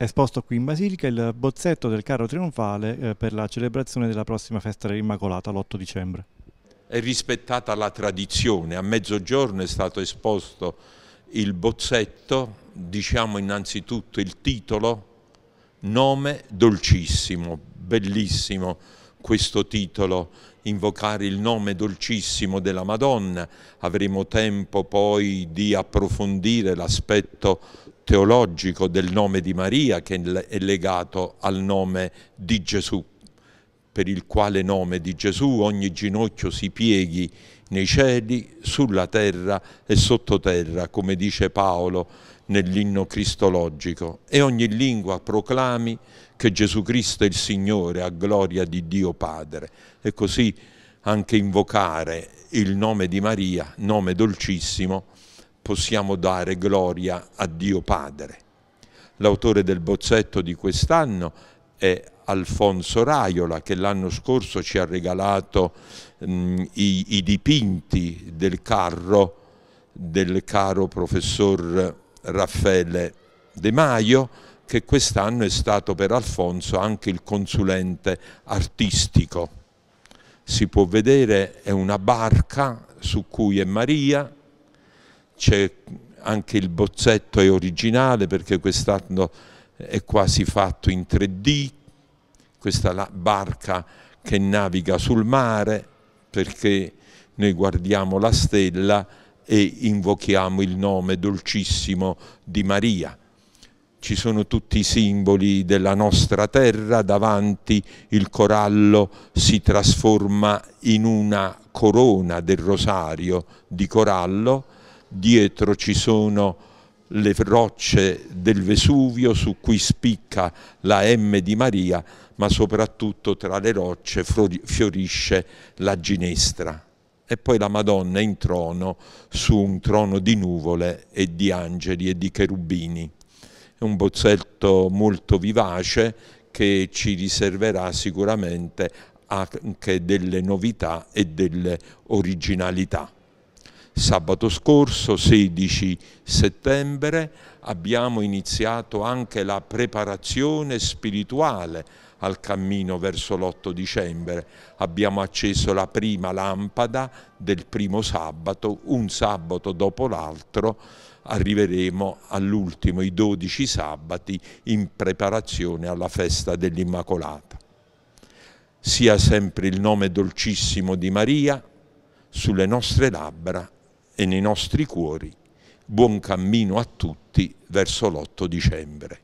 Esposto qui in Basilica il bozzetto del carro trionfale eh, per la celebrazione della prossima festa dell'Immacolata l'8 dicembre. È rispettata la tradizione, a mezzogiorno è stato esposto il bozzetto, diciamo innanzitutto il titolo, nome dolcissimo, bellissimo, questo titolo, invocare il nome dolcissimo della Madonna, avremo tempo poi di approfondire l'aspetto teologico del nome di Maria che è legato al nome di Gesù per il quale nome di Gesù ogni ginocchio si pieghi nei cieli, sulla terra e sottoterra, come dice Paolo nell'inno cristologico, e ogni lingua proclami che Gesù Cristo è il Signore a gloria di Dio Padre. E così anche invocare il nome di Maria, nome dolcissimo, possiamo dare gloria a Dio Padre. L'autore del bozzetto di quest'anno è Alfonso Raiola che l'anno scorso ci ha regalato mh, i, i, dipinti del carro del caro professor Raffaele De Maio che quest'anno è stato per Alfonso anche il consulente artistico. Si può vedere è una barca su cui è Maria, c'è anche il bozzetto è originale perché quest'anno è quasi fatto in 3D, questa barca che naviga sul mare perché noi guardiamo la stella e invochiamo il nome dolcissimo di Maria. Ci sono tutti i simboli della nostra terra, davanti il corallo si trasforma in una corona del rosario di corallo, dietro ci sono le rocce del Vesuvio su cui spicca la M di Maria, ma soprattutto tra le rocce fiorisce la ginestra. E poi la Madonna in trono su un trono di nuvole e di angeli e di cherubini. È un bozzetto molto vivace che ci riserverà sicuramente anche delle novità e delle originalità. Sabato scorso, 16 settembre, abbiamo iniziato anche la preparazione spirituale al cammino verso l'8 dicembre. Abbiamo acceso la prima lampada del primo sabato, un sabato dopo l'altro arriveremo all'ultimo, i 12 sabati, in preparazione alla festa dell'Immacolata. Sia sempre il nome dolcissimo di Maria sulle nostre labbra e nei nostri cuori. Buon cammino a tutti verso l'8 dicembre.